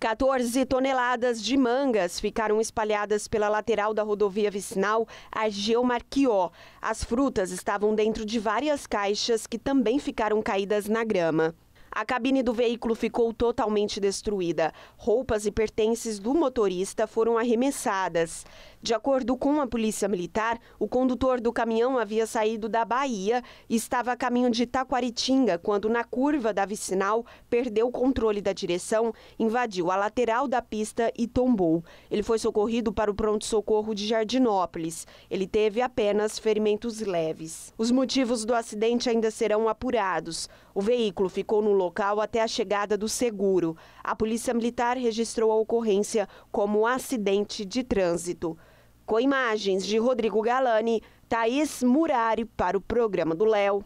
14 toneladas de mangas ficaram espalhadas pela lateral da rodovia vicinal Argeu Marquió. As frutas estavam dentro de várias caixas que também ficaram caídas na grama. A cabine do veículo ficou totalmente destruída. Roupas e pertences do motorista foram arremessadas. De acordo com a Polícia Militar, o condutor do caminhão havia saído da Bahia e estava a caminho de Taquaritinga quando, na curva da vicinal, perdeu o controle da direção, invadiu a lateral da pista e tombou. Ele foi socorrido para o pronto-socorro de Jardinópolis. Ele teve apenas ferimentos leves. Os motivos do acidente ainda serão apurados. O veículo ficou no local até a chegada do seguro. A Polícia Militar registrou a ocorrência como um acidente de trânsito. Com imagens de Rodrigo Galani, Thaís Murari para o programa do Léo.